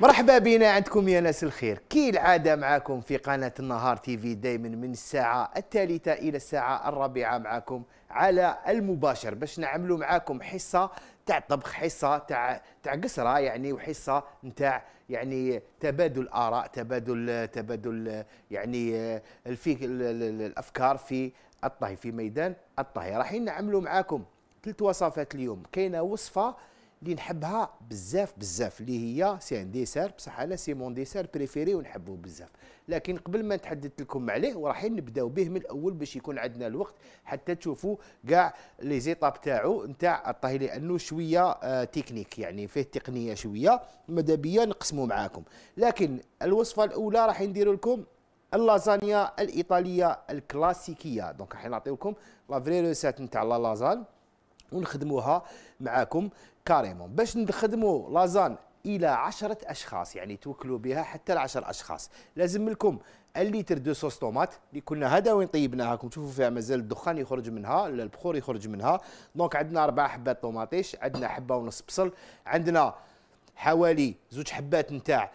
مرحبا بنا عندكم يا ناس الخير كي العادة معكم في قناة النهار تي في دايما من الساعة الثالثة إلى الساعة الرابعة معكم على المباشر باش نعملوا معاكم حصة تاع طبخ حصة تاع تاع قسرة يعني وحصة نتاع يعني تبادل آراء تبادل تبادل يعني الفي... الأفكار في الطهي في ميدان الطهي رايحين نعملوا معاكم ثلاث وصفات اليوم كاينة وصفة اللي نحبها بزاف بزاف اللي هي سي ان ديسير بصح انا سي مون ديسير بريفيري ونحبه بزاف لكن قبل ما نتحدث لكم عليه وراحين نبداو به من الاول باش يكون عندنا الوقت حتى تشوفوا كاع لي زيطاب تاعو نتاع الطهي لانه شويه آه تكنيك يعني فيه تقنيه شويه ماذا بيا نقسموا معاكم لكن الوصفه الاولى راح نديروا لكم اللازانيا الايطاليه الكلاسيكيه دونك راح نعطيكم لا فري ريسيت نتاع لا لازان ونخدموها معاكم كاريمون باش نخدموا لازان الى عشرة اشخاص يعني توكلوا بها حتى لعشر اشخاص لازم لكم الليتر دو صوص طومات اللي كنا هذا وين طيبناها راكم تشوفوا فيها مازال الدخان يخرج منها البخور يخرج منها دونك عندنا اربع حبات طوماطيش عندنا حبه ونص بصل عندنا حوالي زوج حبات نتاع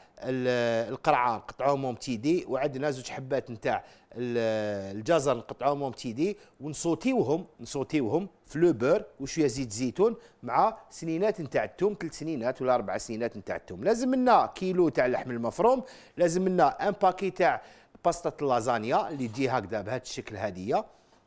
القرعه نقطعوهم ومتيدي وعندنا زوج حبات نتاع الجزر نقطعوهم ومتيدي ونصوتيوهم نصوتيوهم في لو بور وشويه زيت زيتون مع سنينات نتاع الثوم ثلاث سنينات ولا اربع سنينات نتاع الثوم لازم لنا كيلو تاع اللحم المفروم لازم لنا ان باكي تاع باسطه اللازانيا اللي تجي هكذا بهذا الشكل هذه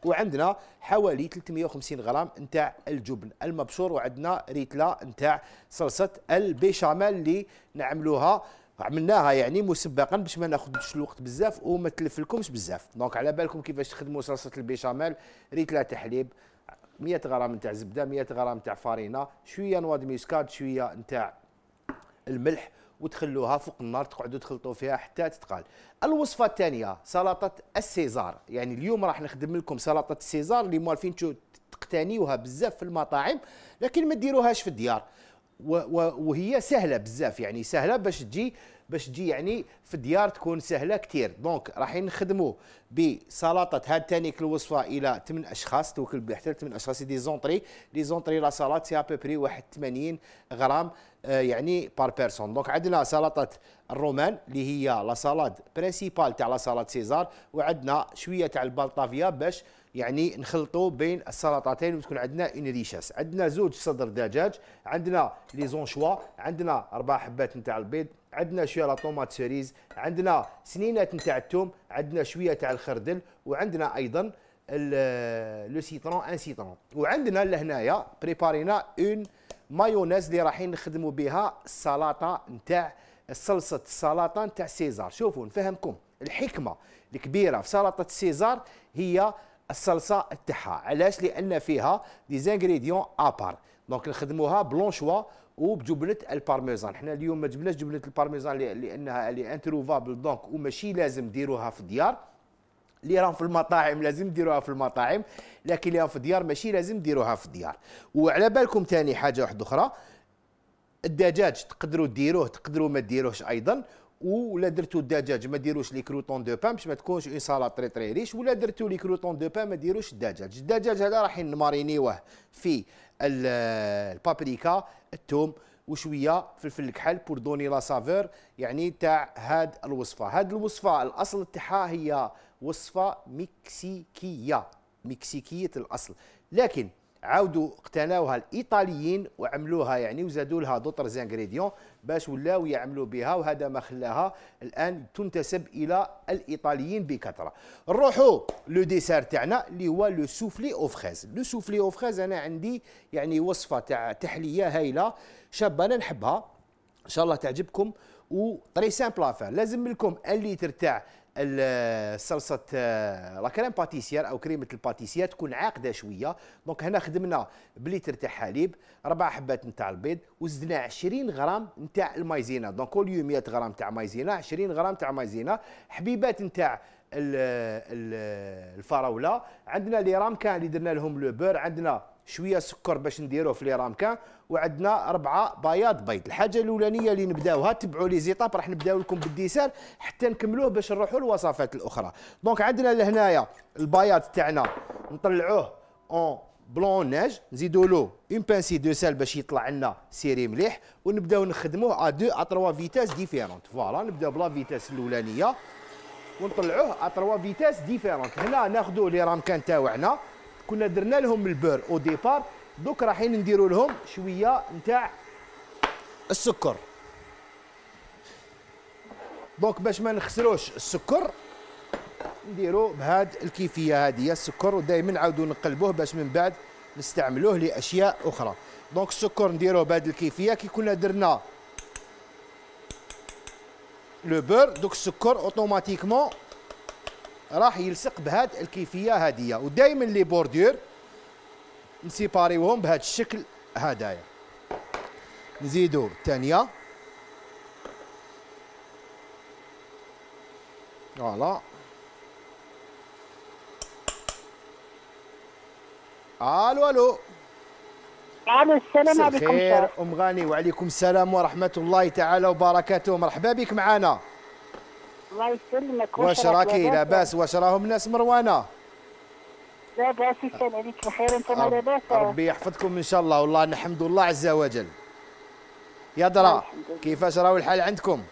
وعندنا حوالي 350 غرام نتاع الجبن المبشور وعندنا ريتلا نتاع صلصه البيشاميل اللي نعملوها عملناها يعني مسبقا باش ما ناخذش الوقت بزاف وما تلفلكمش بزاف دونك على بالكم كيفاش تخدموا صلصه البيشاميل ريتلا تحليب 100 غرام نتاع زبده 100 غرام نتاع فارينه شويه نوا ميسكات شويه نتاع الملح وتخلوها فوق النار تقعدوا تخلطوا فيها حتى تتقال الوصفه الثانيه سلطه السيزار يعني اليوم راح نخدم لكم سلطه السيزار اللي موالفين تقتنيوها بزاف في المطاعم لكن ما ديروهاش في الديار وهي سهله بزاف يعني سهله باش تجي باش تجي يعني في الديار تكون سهله كثير دونك راح نخدموا بسلطه هاد ثاني الوصفه الى 8 اشخاص توكل بحتى 8 اشخاص دي زونطري لي زونطري لا سالات سي ابوبري واحد 80 غرام آه، يعني بار بيرسون دونك عندنا سلطه الرومان اللي هي لا برينسيبال تاع لا سيزار وعندنا شويه تاع البلطافيا باش يعني نخلطوا بين السلطتين وتكون عندنا اون ريشاس عندنا زوج صدر دجاج عندنا لي زونشوا عندنا اربع حبات نتاع البيض عندنا شويه لا طوماط سيريز عندنا سنينات نتاع الثوم عندنا شويه تاع الخردل وعندنا ايضا لو سيترون ان سيترون وعندنا لهنايا بريبارينا اون مايونيز اللي رايحين نخدموا بها السلطه نتاع صلصه السلطه نتاع سيزار شوفوا نفهمكم الحكمه الكبيره في سلطه سيزار هي الصلصه تاعها علاش لان فيها دي زانغريديون ابار دونك نخدموها بلونشوا وبجبنه البارميزان حنا اليوم ما جبناش جبنه البارميزان لانها انتروفابل دونك وماشي لازم ديروها في الديار اللي راهم في المطاعم لازم ديروها في المطاعم لكن اللي راهم في الديار ماشي لازم ديروها في الديار وعلى بالكم ثاني حاجه واحده اخرى الدجاج تقدروا ديروه تقدروا ما ديروهش ايضا ولا درتوا الدجاج ما ديروش لي كروتون دو بان باش ما تكونش اون سالاد تري تري ريش ولا درتوا لي كروتون دو بان ما ديروش الدجاج الدجاج هذا راح نمارينيوه في البابريكا الثوم وشويه فلفل الكحل بور دوني لا سافور يعني تاع هاد الوصفه هاد الوصفه الاصل تاعها هي وصفة مكسيكية مكسيكية الأصل لكن عاودوا اقتناوها الايطاليين وعملوها يعني وزادوا لها دوطر زانغريديون باش ولاو يعملوا بها وهذا ما خلاها الان تنتسب الى الايطاليين بكثره نروحوا لو ديسير تاعنا اللي هو لو سوفلي او فريز لو سوفلي او فريز انا عندي يعني وصفه تاع تحليه هايله شابه انا نحبها ان شاء الله تعجبكم وطري سامبل لازم لكم ان لتر تاع صلصه آه، لا كريم باتيسيير او كريمه الباتيسيير تكون عاقده شويه دونك هنا خدمنا بليتر تاع حليب ربع حبات نتاع البيض وزدنا 20 غرام نتاع المايزينا دونك يوم 100 غرام تاع مايزينا 20 غرام تاع مايزينا حبيبات نتاع الفراوله عندنا لي رام كان اللي درنا لهم لو بور عندنا شويه سكر باش نديروه في لي رامكان وعندنا اربعه بياض بيض الحاجه الاولانيه اللي نبداوها تبعوا لي زيطاب راح نبداو لكم بالديسير حتى نكملوه باش نروحوا للوصفات الاخرى دونك عندنا لهنايا البياض تاعنا نطلعوه اون بلون ناج نزيدوا له اون بانسي دو سال باش يطلع لنا سيري مليح ونبداو نخدموه ا دو ا تروا فيتاس ديفيرونت فوالا نبداو بلا فيتاس الاولانيه ونطلعوه ا تروا فيتاس ديفيرونت هنا ناخذوا لي رامكان تاعنا كنا درنا لهم البور او ديبار دوك رايحين نديروا لهم شويه نتاع السكر دونك باش ما نخسروش السكر نديروا بهاد الكيفيه هذه السكر ودائما نعاودوا نقلبوه باش من بعد نستعملوه لاشياء اخرى دونك السكر نديروه بهاد الكيفيه كي كنا درنا لو بور دوك السكر اوتوماتيكمون راح يلصق بهاد الكيفيه هاديه ودائما لي بوردور نسيباريوهم بهذا الشكل هدايا نزيدو الثانيه فوالا الو الو السلام عليكم ام غاني وعليكم السلام ورحمه الله تعالى وبركاته مرحبا بك معنا الله يسلمك وشراكي لاباس واش راهم ناس مروانه لاباس يسلم عليك بخير انت ما لاباس ربي يحفظكم ان شاء الله والله نحمد الله عز وجل يا درا كيفاش راهو الحال عندكم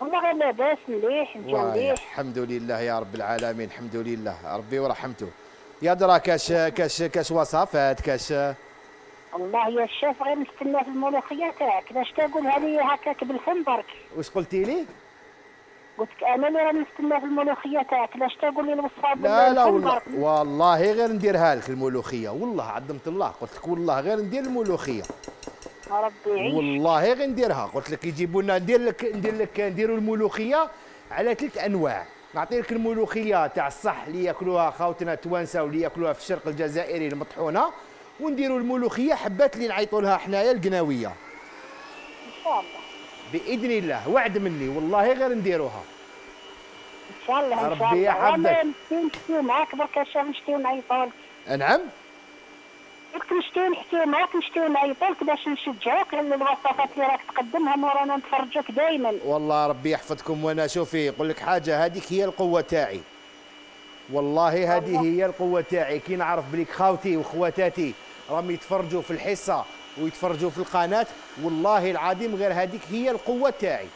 والله غير لاباس مليح انت مليح الحمد لله يا رب العالمين الحمد لله ربي ورحمته يا درا كاش كاش كاش وصفات كاش والله يا الشاف غير نستنى في الملوخيه تاعك باش تقولها لي هكاك بالفم برك واش قلتي لي؟ قلت لك انا اللي راني نستنى في الملوخيه تاعك لاش تقول لي الوصفه لا لا والله, والله غير نديرها لك الملوخيه والله عدمت الله قلت لك والله غير ندير الملوخيه ربي يعيش والله غير نديرها قلت لك يجيبوا لنا ندير لك ندير لك نديروا الملوخيه على ثلاث انواع نعطي لك الملوخيه تاع الصح اللي ياكلوها خاوتنا التوانسه واللي ياكلوها في الشرق الجزائري المطحونه ونديروا الملوخيه حبات اللي نعيطوا لها حنايا القناويه ان شاء الله باذن الله وعد مني والله غير نديروها ان شاء الله ان شاء الله ربي يحفظك معاك برك اش نشتي ونعيطولك نعم كنت نشتي نحكي معاك نشتي ونعيطولك نعم؟ باش نشجعوك على الوصفات اللي راك تقدمها مورانا نتفرجوك دائما والله ربي يحفظكم وانا شوفي نقول لك حاجه هذيك هي القوه تاعي والله هذه هي القوه تاعي كي نعرف بليك خاوتي وخواتاتي راهم يتفرجوا في الحصه ويتفرجوا في القناه والله العظيم غير هذيك هي القوه تاعي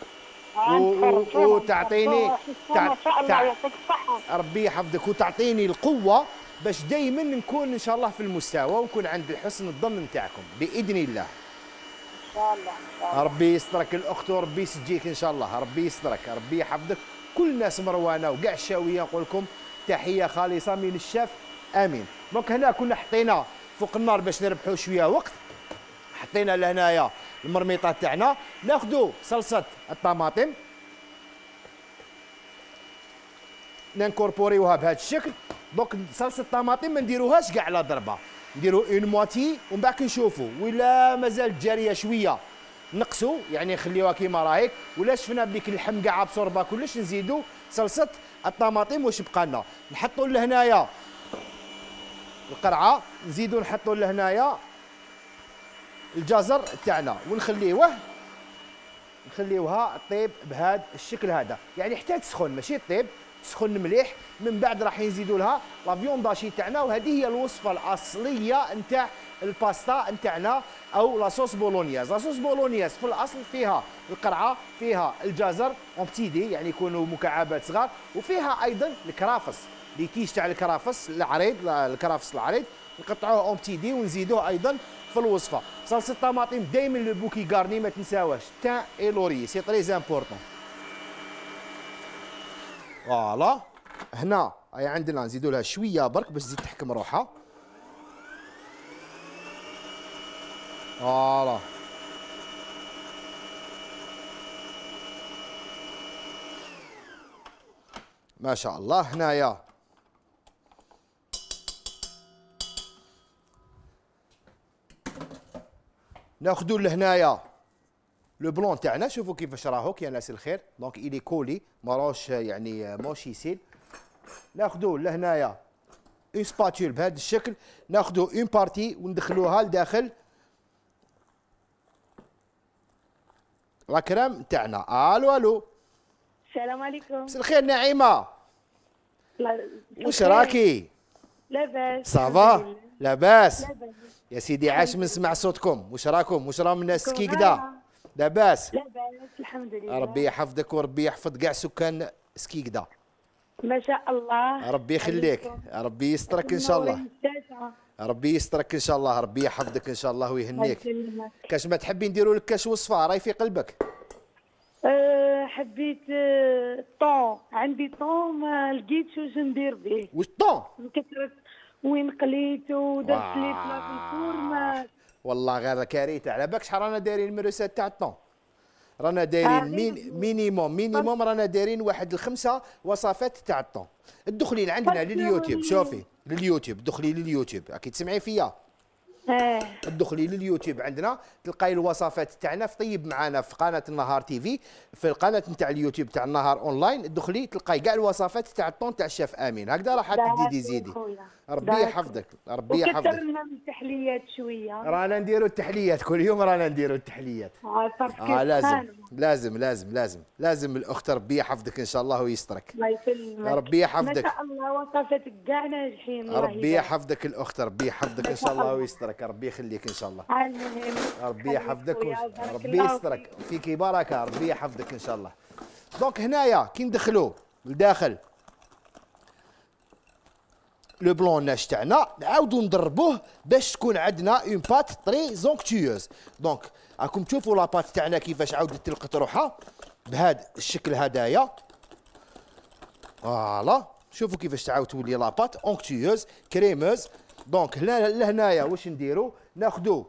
آه، وتعطيني تع... تع... ربي يحفظك وتعطيني القوه باش دائما نكون ان شاء الله في المستوى ونكون عند حسن الظن نتاعكم باذن الله ربي يسترك الاخت وربي يسجيك ان شاء الله ربي يسترك ربي يحفظك كل ناس مروانه وكاع الشاويه نقول لكم تحيه خالصه من الشاف امين دونك هنا كنا حطينا فوق النار باش نربحوا شويه وقت حطينا لهنايا المرميطه تاعنا ناخذوا صلصه الطماطم ننكوربوريوها بهذا الشكل دونك صلصه الطماطم ما نديروهاش كاع على ضربه نديرو اون مواتي ومن بعد نشوفوا ولا مازال جاريه شويه نقصوا يعني نخليوها كيما راهيك ولا شفنا بليك اللحم كاع ابسوربا كلش نزيدوا صلصه الطماطم واش بقى لنا نحطوا لهنايا القرعه نزيدوا نحطوا لهنايا الجزر تاعنا ونخليوه نخليوها طيب بهذا الشكل هذا يعني حتى تسخن ماشي طيب تسخن مليح من بعد راح نزيدوا لها لا فيونداشي تاعنا وهذه هي الوصفه الاصليه نتاع الباستا نتاعنا او لاصوص بولونياز لاصوص بولونياز في الاصل فيها القرعه فيها الجزر اون دي يعني يكونوا مكعبات صغار وفيها ايضا الكرافس لي تاع الكرافس العريض الكرافس العريض نقطعوه اون دي ونزيدوه ايضا في الوصفه صلصه الطماطم دائما لو بوكي كارني ما تنساوش تان اي لوري سي تري امبورطون فوالا هنا هي عندنا نزيدوا لها شويه برك باش تزيد تحكم روحها فوالا ما شاء الله هنايا ناخذوا لهنايا لو بلون تاعنا شوفوا كيفاش راهو كي يا ناس الخير دونك الي كولي ماروش يعني آه، موش يسيل ناخذوا لهنايا اون سباتول بهذا الشكل ناخذوا اون بارتي وندخلوها لداخل لا كريم تاعنا الو الو السلام عليكم مساء الخير نعيمه واش راكي لاباس صافا لاباس يا سيدي عاش من سمع صوتكم واش راكم واش راهم الناس كي كدا لاباس لاباس الحمد لله ربي يحفظك وربي يحفظ كاع سكان كدا ما شاء الله ربي يخليك ربي يسترك ان شاء الله ربي يسترك ان شاء الله ربي يحفظك ان شاء الله ويهنيك كاش ما تحبي نديروا لك كاش وصفه راهي في قلبك أه، حبيت الطون أه، عندي طون ما لقيتش واش ندير به واش الطون من كثره وين قليته ودرت لي بلا بالكورماج والله غير كارثه على بالك شحال رانا دايرين ميروسات تاع الطون رانا آه، دايرين مين مينيموم مينيموم رانا دايرين واحد الخمسه وصفات تاع الطون دخلي لعندنا لليوتيوب شوفي لليوتيوب دخلي لليوتيوب راكي تسمعي فيا إيه. تدخلي لليوتيوب عندنا تلقاي الوصفات تاعنا في طيب معنا في قناه النهار تي في في القناه نتاع اليوتيوب تاع النهار اونلاين تدخلي تلقاي كاع الوصفات تاع الطون تاع الشيف امين هكذا راح تدي زيدي ربي يحفظك ربي يحفظك وكثر منها من التحليات شويه رانا نديرو التحليات كل يوم رانا نديرو التحليات اه, آه، لازم لازم لازم لازم لازم الاخت ربي يحفظك ان شاء الله ويسترك الله يسلمك ربي يحفظك ما شاء الله وصفتك كاع ناجحين ربي يحفظك الاخت ربي يحفظك ان شاء الله ويسترك ويبارك ربي يخليك ان شاء الله ربي يحفظك ربي يسترك فيك بركه ربي يحفظك ان شاء الله دونك هنايا كي ندخلوا لداخل لو بلون ناش تاعنا نعاودو نضربوه باش تكون عندنا اون بات تري زونكتيوز دونك راكم تشوفوا لا بات تاعنا كيفاش عاودت تلقط روحها بهذا الشكل هدايا فوالا شوفوا كيفاش تعاود تولي بات اونكتيوز كريموز دونك هنا لهنايا واش نديرو ناخذو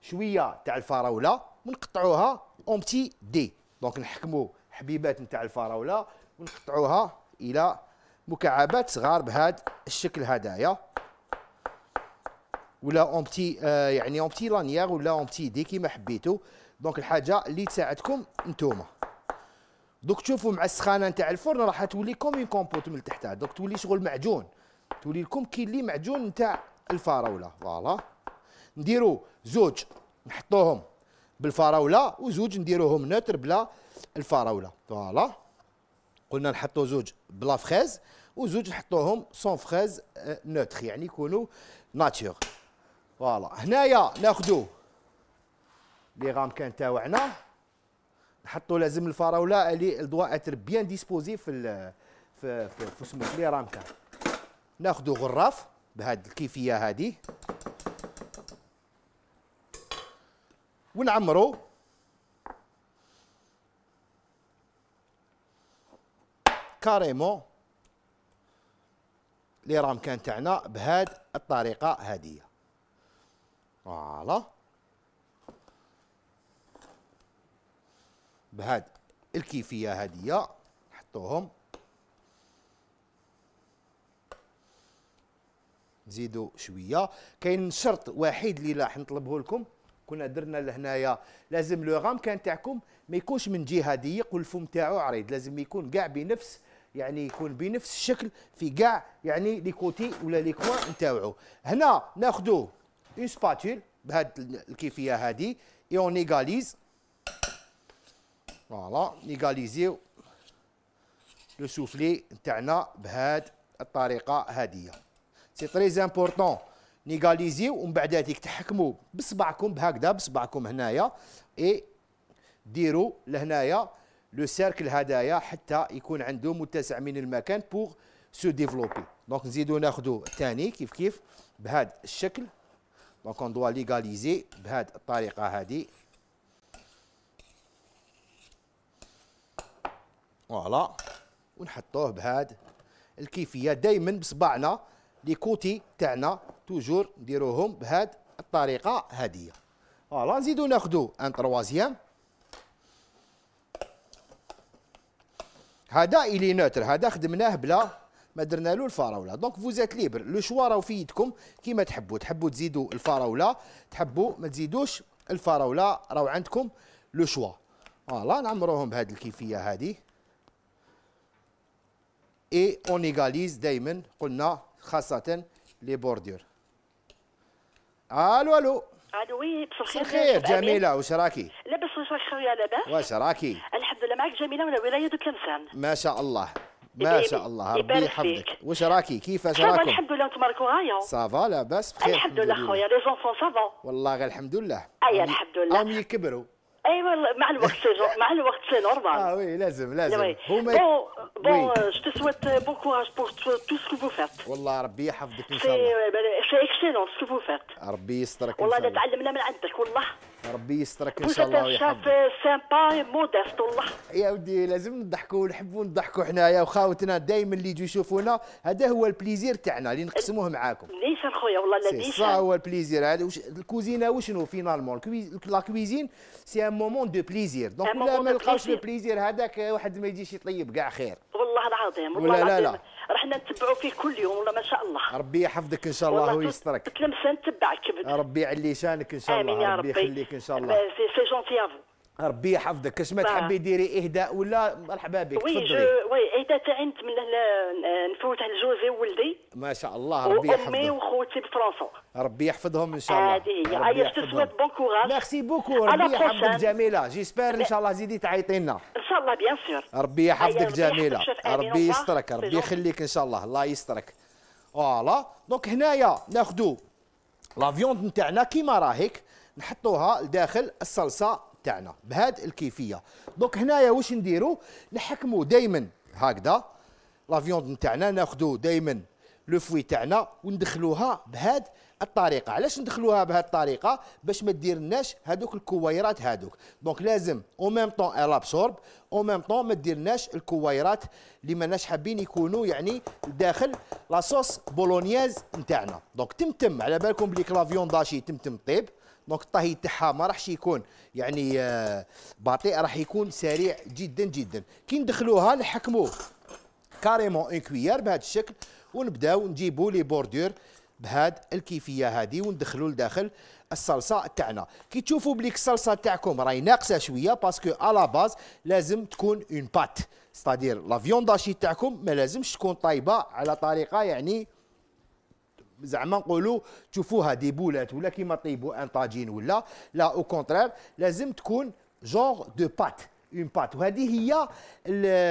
شويه تاع الفراوله ونقطعوها اون بتي دي دونك نحكمو حبيبات نتاع الفراوله ونقطعوها الى مكعبات صغار بهذا الشكل هدايا ولا اون بتي آه يعني اون بتي لانيير ولا اون بتي دي كيما حبيتو دونك الحاجه اللي تساعدكم نتوما دوك تشوفوا مع السخانه نتاع الفرن راح تولي كوم كومبوت من تحتها دوك تولي شغل معجون تولي لكم كاين لي معجون نتاع الفراوله فوالا نديرو زوج نحطوهم بالفراوله وزوج نديروهم نوتر بلا الفراوله فوالا قلنا نحطو زوج بلا فخيز وزوج نحطوهم سون فخيز آه، نوتر يعني يكونوا ناتور فوالا هنايا ناخدو لي كان تاوعنا نحطو لازم الفراوله اللي اتر بيان ديسبوزي في في في, في, في لي رامكان ناخذ غراف بهذه الكيفيه هذه ونعمرو كاريمون لي رام كان تاعنا بهاد الطريقه هاديه فوالا بهاد الكيفيه هاديه نحطوهم نزيدوا شويه كاين شرط وحيد اللي راح نطلبه لكم كنا درنا لهنايا لازم لو غام كان تاعكم ما يكونش من جهه ضيق والفم تاعو عريض لازم يكون كاع بنفس يعني يكون بنفس الشكل في كاع يعني لي كوتي ولا لي كوان نتاعو هنا ناخذوا اون سباتول بهاد الكيفيه هادي اي اون ايغاليز فوالا نيغاليزيو لو سوفلي تاعنا بهاد الطريقه هاديه سي تري زامبورتون نيغاليزيو ومن بعد هذيك تحكموا بصبعكم بهكذا بصبعكم هنايا اي ديروا لهنايا لو سيركل هدايا حتى يكون عنده متسع من المكان بوغ سو ديفلوبي دونك نزيدو ناخذو الثاني كيف كيف بهذا الشكل دونك اون دوا ليغاليزي بهذه الطريقه هذه فوالا ونحطوه بهذا الكيفيه دائما بصبعنا لي كوتي تاعنا توجور نديروهم بهاد الطريقه هاديه فوالا نزيدو ناخدو ان تروازيام هذا الي نوتر هذا خدمناه بلا ما درنا له الفراوله دونك فوزات ليبر لو شوا راهو في يدكم كيما تحبوا تحبوا تزيدوا الفراوله تحبوا ما تزيدوش الفراوله راهو عندكم لو شوا فوالا نعمروهم بهذه الكيفيه هذه اي اون دائما قلنا خاصة لي بوردير الو الو الو وي بصح خير جميلة واش راكي؟ لاباس واش خويا لاباس؟ واش راكي؟ الحمد لله معك جميلة من ولاية الانسان. ما شاء الله ما شاء الله ربي يحفظك واش راكي كيفاش راكم الحمد لله انتم راكم غايا صافا لاباس بخير الحمد لله خويا لي زونفون صافا والله غير الحمد لله اي الحمد لله هم يكبروا ايوا مع الوقت مع الوقت سي نورمال اه وي لازم لازم هما Bon, بون je te souhaite bon courage pour tout ce que vous faites. والله ربي يحفظك ان شاء الله. شيء اكسلونس شوفوا فات ربي يسترك والله اذا تعلمنا من عندك والله ربي يسترك ان شاء الله ويحفظك سامبا مودست والله يا ودي لازم نضحكوا ونحبوا نضحكوا حنايا وخاوتنا دائما اللي يجوا يشوفونا هذا هو البليزير تاعنا اللي نقسموه معاكم نيشان خويا والله لا نيشان هو البليزير هذا وش... الكوزينه وشنو فينالمون لا كويزين سي ان مومون دو بليزير دونك ما نلقاوش البليزير هذاك واحد ما يجيش يطيب كاع خير والله العظيم والله العظيم لا لا. رحنا نتبعوا فيه كل يوم والله ما شاء الله ربي يحفظك ان شاء الله ويسترك تتلمسه نتبعك ربي يعلي شانك ان شاء الله امين يا ربي يخليك ان شاء الله سي جونتي افو ربي يحفظك كاش ما تحبي ديري اهداء ولا مرحبا بك وي وي اهداء تاعي نتمنى نفوت على جوزي وولدي ما شاء الله ربي يحفظهم وامي وخوتي بفرنسا ربي يحفظهم ان شاء الله هذه هي تسوات بون كوراج ميرسي بوكو ربي يحفظك جميله جيسبر ان شاء الله زيدي تعيطي لنا ان شاء الله بيان سور ربي يحفظك جميله ربي يسترك ربي يخليك ان شاء الله الله يسترك فوالا دونك هنايا ناخذوا لافيوند نتاعنا كيما راهيك نحطوها لداخل الصلصه تاعنا بهاد الكيفيه دونك هنايا واش نديرو نحكموا دائما هكذا لا فيوند تاعنا ناخذوا دائما لو فوي تاعنا وندخلوها بهاد الطريقه علاش ندخلوها بهذه الطريقه باش ما ديرناش هذوك الكويرات هذوك دونك لازم او ميم طون الابسورب او ميم طون ما ديرناش الكويرات اللي ماناش حابين يكونوا يعني داخل لاصوص بولونياز نتاعنا دونك تمتم على بالكم بلي كلافيون داشي تمتم طيب دونك الطهي تاعها ما راحش يكون يعني آه، بطيء راح يكون سريع جدا جدا كي ندخلوها نحكموا كاريمون اون كويار بهذا الشكل ونبداو نجيبوا لي بوردور بهاد الكيفيه هذه وندخلوا لداخل الصلصه تاعنا كي تشوفوا بليك الصلصه تاعكم راهي ناقصه شويه باسكو على باز لازم تكون اون بات ستادير لا فيونداشي تاعكم ما لازمش تكون طايبه على طريقه يعني زعما نقولوا تشوفوها ديبولات ولا كيما طيبوا ان طاجين ولا لا او كونترير لازم تكون جونغ دو بات اون بات وهذه هي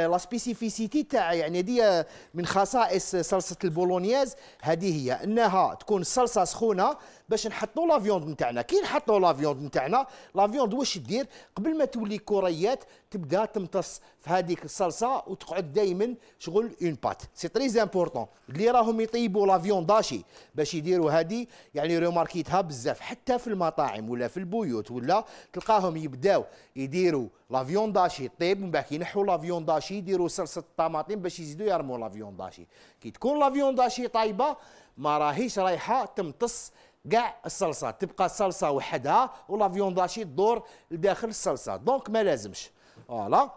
لا سبيسيفيسيتي تاع يعني هذه من خصائص صلصه البولونياز هذه هي انها تكون صلصه سخونه باش نحطوا لافيوند نتاعنا كي نحطوا لافيوند نتاعنا لافيوند واش دير قبل ما تولي كريات تبدا تمتص في هذيك الصلصه وتقعد دائما شغل اون بات سي تري امبورطون اللي راهم يطيبوا لافيوند داشي باش يديروا هذه يعني ريماركيتها بزاف حتى في المطاعم ولا في البيوت ولا تلقاهم يبداو يديروا لافيوند داشي طيب من بعد ينحوا لافيوند داشي يديروا صلصه الطماطم باش يزيدوا يرموا لافيوند داشي كي تكون لافيوند داشي طايبه ما راهيش رايحه تمتص كاع الصلصه تبقى الصلصه وحدها ولا داشي تدور لداخل الصلصه دونك ما لازمش فوالا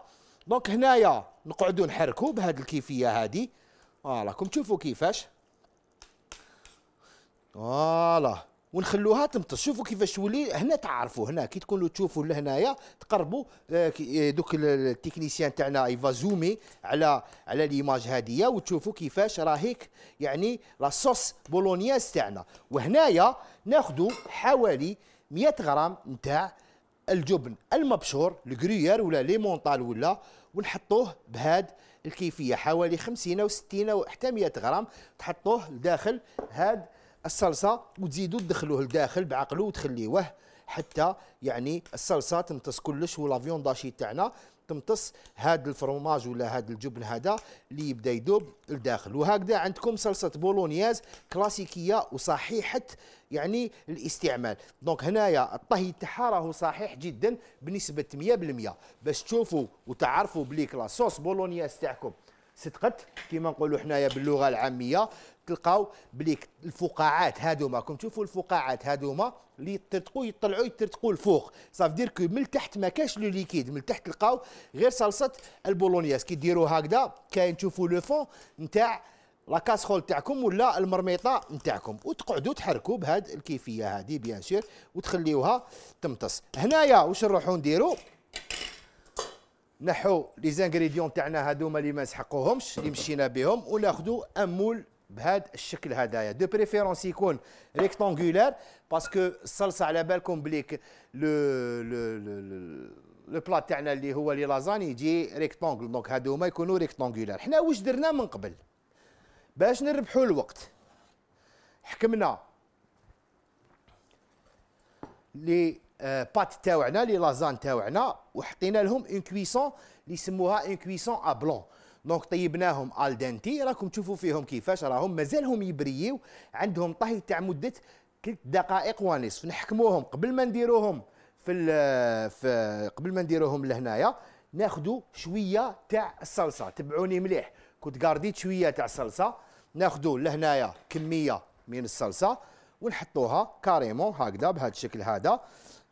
دونك هنايا نقعدوا نحركوا بهاد الكيفيه هذه فوالا كم تشوفوا كيفاش فوالا ونخلوها تمتص شوفوا كيفاش تولي هنا تعرفوا هنا كي تكونوا تشوفوا لهنايا تقربوا آه، آه، دوك التكنيسيان تاعنا ايفا زومي على على ليماج هاديه وتشوفوا كيفاش راهيك يعني لا صوص بولونياز تاعنا وهنايا ناخذوا حوالي 100 غرام نتاع الجبن المبشور الكريير ولا ليمونطال ولا ونحطوه بهاد الكيفيه حوالي 50 و 60 حتى 100 غرام تحطوه لداخل هاد الصلصه وتزيدوا تدخلوه لداخل بعقله وتخليوه حتى يعني الصلصه تمتص كلش ولافيون داشي تاعنا تمتص هاد الفرماج ولا هاد الجبن هذا اللي يبدا يذوب لداخل وهكذا عندكم صلصه بولونياز كلاسيكيه وصحيحه يعني الاستعمال دونك هنايا الطهي تاعها راهو صحيح جدا بنسبه 100% باش تشوفوا وتعرفوا بليك لا بولونياز تاعكم صدقت كيما نقولوا حنايا باللغه العاميه تلقاو بليك الفقاعات هادوما كم تشوفوا الفقاعات هادوما اللي ترتقوا يطلعوا يترتقوا الفوق صافي دير كو من تحت ما كاش لو ليكيد من تحت تلقاو غير صلصه البولونياس كي ديروا هكذا كاين تشوفوا لو فون نتاع لا كاسخول تاعكم ولا المرميطه نتاعكم وتقعدوا تحركوا بهاد الكيفيه هذه بيان سور وتخليوها تمتص هنايا واش نروحوا نديروا نحو لي زانغريديون تاعنا هذوما اللي ما نسحقوهمش اللي مشينا بهم وناخذوا امول بهذا الشكل هذايا دو بريفيرونس يكون ريكتانغولار باسكو الصلصه على بالكم بليك لو لو لو بلا تاعنا اللي هو لي لازاني يجي ريكتانغل دونك هادو هما يكونوا ريكتانغولار حنا واش درنا من قبل باش نربحوا الوقت حكمنا لي بات آه، تاوعنا لي لازان تاوعنا وحطينا لهم اون كويسون اللي يسموها اون كويسون ا بلون دونك طيبناهم الدنتي راكم تشوفوا فيهم كيفاش راهم مازالهم يبريو عندهم طهي تاع مده ثلاث دقائق ونصف نحكموهم قبل ما نديروهم في, في قبل ما نديروهم لهنايا ناخذوا شويه تاع الصلصه تبعوني مليح كنت قارديت شويه تاع الصلصه ناخذوا لهنايا كميه من الصلصه ونحطوها كاريمون هكذا بهذا الشكل هذا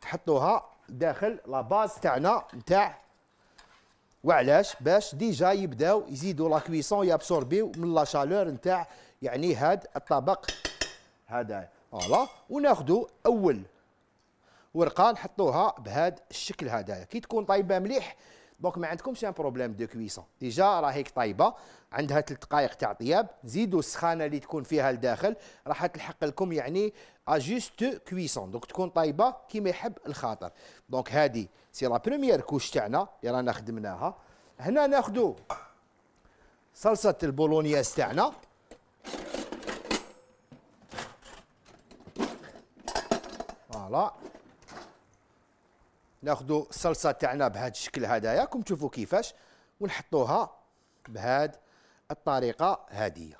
تحطوها داخل لاباز تاعنا تاع وعلاش باش ديجا يبداو يزيدوا لا كويسون يابسوربيو من لا شالور نتاع يعني هاد الطبق هذا فوالا وناخذوا اول ورقه نحطوها بهذا الشكل هذايا كي تكون طايبه مليح دونك ما عندكمش ان بروبليم دو كويسون ديجا راهيك طايبه عندها ثلاث دقائق تاع طياب زيدوا السخانه اللي تكون فيها لداخل راح تلحق لكم يعني اجوست كويسون دونك تكون طايبه كيما يحب الخاطر دونك هادي سي لا بروميير كوش تاعنا اللي رانا خدمناها هنا ناخذوا صلصه البولونياز تاعنا فوالا ناخذوا الصلصه تاعنا بهذا الشكل هذاياكم تشوفوا كيفاش ونحطوها بهذه الطريقه هذه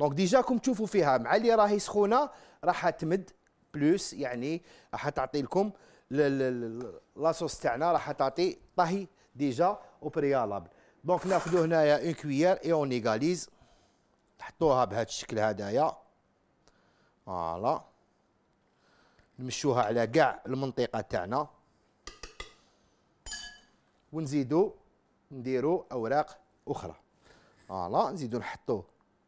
دونك ديجا كم تشوفوا فيها مع اللي راهي سخونه راح تمد بلوس يعني راح تعطي لكم لاصوص تاعنا راح تعطي طهي ديجا وبريالابل دونك ناخذوا هنايا اون كويير اي اون ايغاليز نحطوها بهذا الشكل هذايا فوالا نمشوها على كاع المنطقه تاعنا ونزيدو نديرو اوراق اخرى فوالا نزيدو نحطو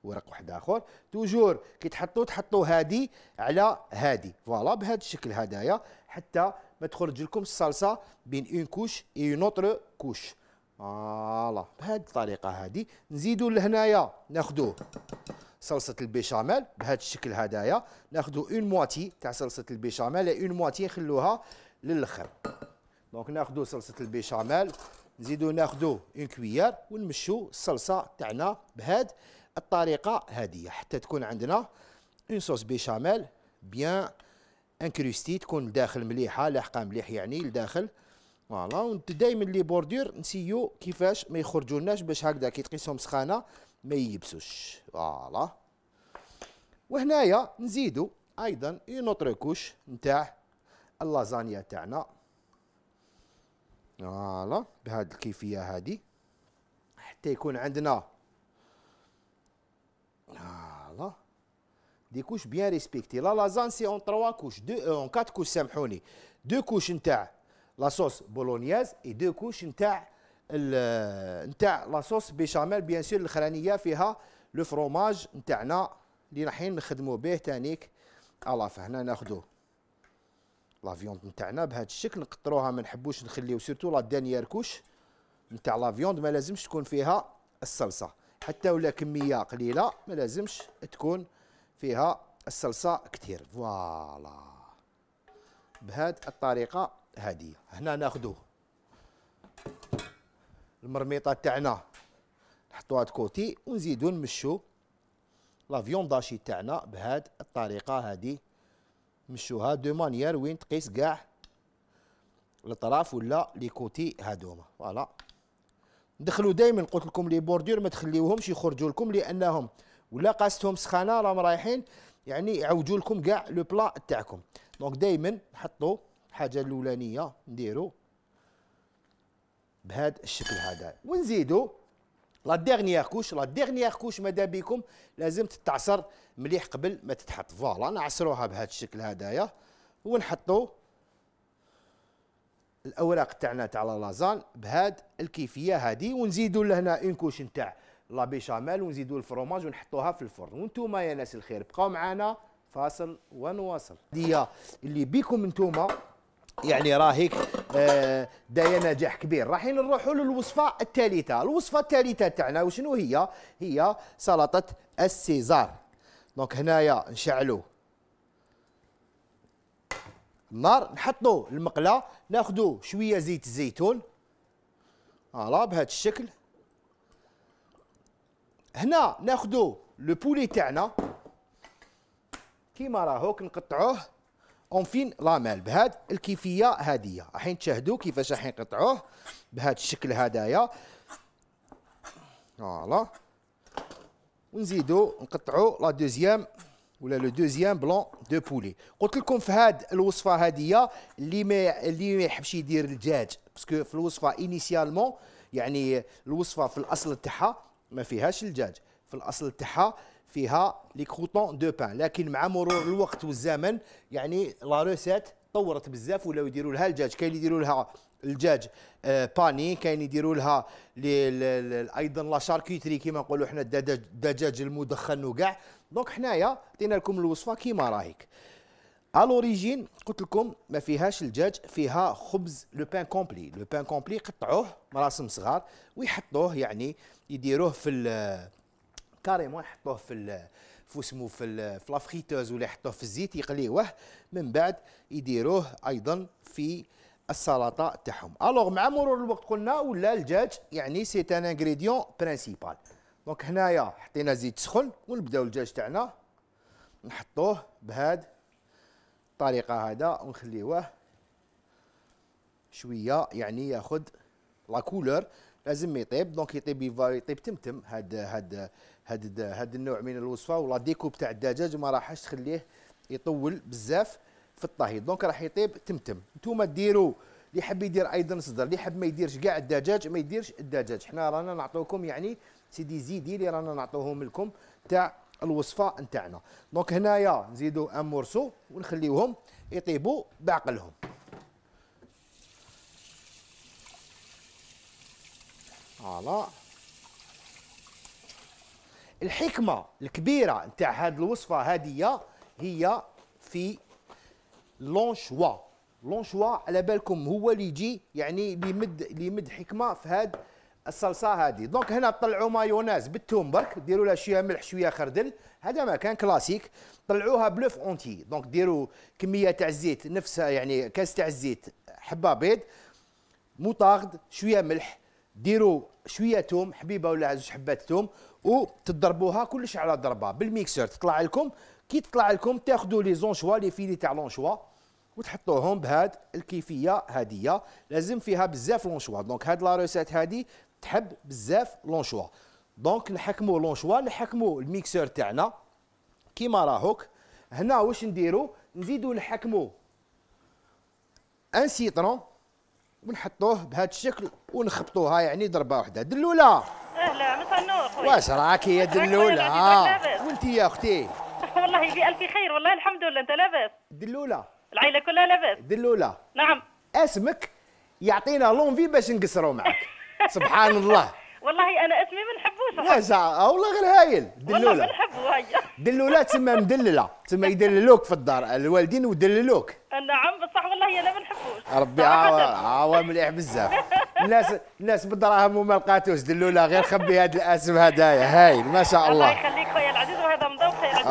ورق واحد اخر توجور كي تحطو تحطو هادي على هادي فوالا بهذا الشكل هدايا حتى ما تخرج لكم الصلصه بين اون كوش اي اون اوتر كوش فوالا بهذه الطريقه هادي نزيدو لهنايا ناخذوه صلصه البيشاميل بهذا الشكل هذايا ناخذوا اون مواتي تاع صلصه البيشاميل اون مواتي نخلوها للاخر دونك ناخذوا صلصه البيشاميل نزيدو ناخذوا اون كويير ونمشوا الصلصه تاعنا بهاد الطريقه هذه حتى تكون عندنا اون صوص بيشاميل بيان انكروستي تكون لداخل مليحه لاحقه مليح يعني لداخل فوالا ودائما لي بوردور نسيو كيفاش ما يخرجولناش باش هكذا كي تقيسهم سخانه ما ييبسوش فوالا وهنايا نزيدو ايضا اون اوتر كوش نتاع اللازانيا تاعنا فوالا بهاد الكيفيه هادي حتى يكون عندنا فوالا دي كوش بيان ريسبكتي لا لازان سي اون تروا كوش دو اون كات كوش سامحوني دو كوش نتاع لاصوص بولونيز بولونياز اي دو كوش نتاع نتاع لاصوص بيشاميل بيان سور الخرانيه فيها لو فروماج نتاعنا اللي رايحين نخدموا به تانيك الا فهنا ناخذوا لا فيوند نتاعنا بهذا الشكل نقطروها ما نحبوش نخليو سيرتو لا دانيير كوش نتاع لا فيوند ما لازمش تكون فيها الصلصه حتى ولا كميه قليله ما لازمش تكون فيها الصلصه كثير فوالا بهذه الطريقه هذه هنا ناخذوه المرميطه تاعنا نحطوها كوتي ونزيدو نمشو لا فيونداشي تاعنا بهاد الطريقه هادي نمشوها دو مانيير وين تقيس كاع الاطراف ولا لي كوتي هادوما فوالا ندخلو دائما قلت لكم لي بوردور ما تخليوهمش يخرجوا لكم لانهم ولا قاستهم سخانه راهم رايحين يعني يعوجوا لكم كاع لو بلا تاعكم دونك دائما نحطو الحاجه الاولانيه نديرو بهذا الشكل هذا ونزيدو لا ديغنيير كوش لا ديغنيير كوش ماذا بكم لازم تتعصر مليح قبل ما تتحط فوالا نعصروها بهذا الشكل هذايا ونحطو الاوراق تاعنا تاع لازان بهاد الكيفيه هذه ونزيدوا لهنا اون كوش نتاع لا بيشاميل ونزيدوا الفروماج ونحطوها في الفرن وانتم يا ناس الخير بقاو معنا فاصل ونواصل هذه اللي بكم انتم يعني راهيك آه، داية نجاح كبير راح نروحوا للوصفه الثالثه الوصفه الثالثه تاعنا وشنو هي هي سلطه السيزار دونك هنايا نشعلوا النار نحطوا المقله ناخذوا شويه زيت الزيتون فوالا بهذا الشكل هنا ناخذوا لو بولي تاعنا كيما راهو كنقطعوه اون فين لا مال بهاد الكيفيه هاديه الحين تشاهدوا كيفاش راح نقطعوه بهاد الشكل هدايا فوالا ونزيدو نقطعو لا دوزيام ولا لو دوزيام بلون دو بولي قلت لكم في هاد الوصفه هاديه اللي ما اللي ما يحبش يدير الدجاج باسكو في الوصفه انيسيالمون يعني الوصفه في الاصل تاعها ما فيهاش الدجاج في الاصل تاعها فيها لي كروطون دو بان لكن مع مرور الوقت والزمن يعني لا روسيت طورت بزاف ولاو يديروا لها الدجاج كاين اللي يديروا لها الدجاج آه، باني كاين يديروا لها ايضا لا شاركيتري كيما نقولوا حنا الدجاج المدخن وكاع دونك حنايا عطينا لكم الوصفه كيما راهيك الوريجين قلت لكم ما فيهاش الدجاج فيها خبز لو بان كومبلي لو بان كومبلي قطعوه مراسم صغار ويحطوه يعني يديروه في كاريمون يحطوه في في اسمه في لافريتوز ولا يحطوه في الزيت يقليوه من بعد يديروه ايضا في السلطه تاعهم الوغ مع مرور الوقت قلنا ولا الدجاج يعني سي ان انغريديون برينسيبال دونك هنايا حطينا زيت سخن ونبداو الدجاج تاعنا نحطوه بهاد الطريقه هذا ونخليوه شويه يعني ياخذ لا كولور لازم يطيب دونك يطيب يطيب تمتم هاد هاد هاد هاد النوع من الوصفه ولا ديكوب تاع الدجاج ما راحش تخليه يطول بزاف في الطهي دونك راح يطيب تمتم نتوما ديروا اللي حب يدير ايضا صدر اللي حب ما يديرش كاع الدجاج ما يديرش الدجاج حنا رانا نعطوكم يعني سيدي زيدي اللي رانا نعطوهم لكم تاع الوصفه نتاعنا دونك هنايا نزيدو ان مورسو ونخليوهم يطيبوا بعقلهم فوالا الحكمه الكبيره نتاع هذه الوصفه هذه هي في لونشوا لونشوا على بالكم هو اللي يجي يعني اللي يمد اللي يمد حكمه في هذه الصلصه هذه دونك هنا طلعوا مايونيز بالثوم برك ديروا لها شويه ملح شويه خردل هذا ما كان كلاسيك طلعوها بلوف اونتي دونك ديروا كميه تاع الزيت نفسها يعني كاس تاع الزيت حبه بيض موطارد شويه ملح ديروا شويه توم حبيبه ولا زوج حبات توم وتضربوها كلش على ضربه بالميكسر تطلع لكم كي تطلع لكم تاخذوا لي زونشوا لي فيلي تاع لونشوا وتحطوهم بهاد الكيفيه هاديه لازم فيها بزاف لونشوا دونك هاد لا روسيت هادي تحب بزاف لونشوا دونك نحكموا لونشوا نحكموا الميكسور تاعنا كيما راهوك هنا واش نديرو نزيدو نحكموا ان سيترون ونحطوه بهذا الشكل ونخبطوها يعني ضربه واحده دلوله اهلا النور خويا واش راك يا دلوله آه. وانت يا اختي والله بألف خير والله الحمد لله انت لاباس دلوله العائله كلها لاباس دلوله نعم اسمك يعطينا لونفي باش نقصروا معك سبحان الله والله انا اسمي من حبوسه لا زعما والله غير هايل دلوله والله من حبوها هي دلوله تسمى مدلله تسمى يدللوك في الدار الوالدين ودللوك نعم بصح والله انا من نحبوش ربي عوا مليح بزاف الناس الناس بالدراهم وما لقاتوش دلوله غير خبي هذا الاسم هدايا هايل ما شاء الله الله يخليك خويا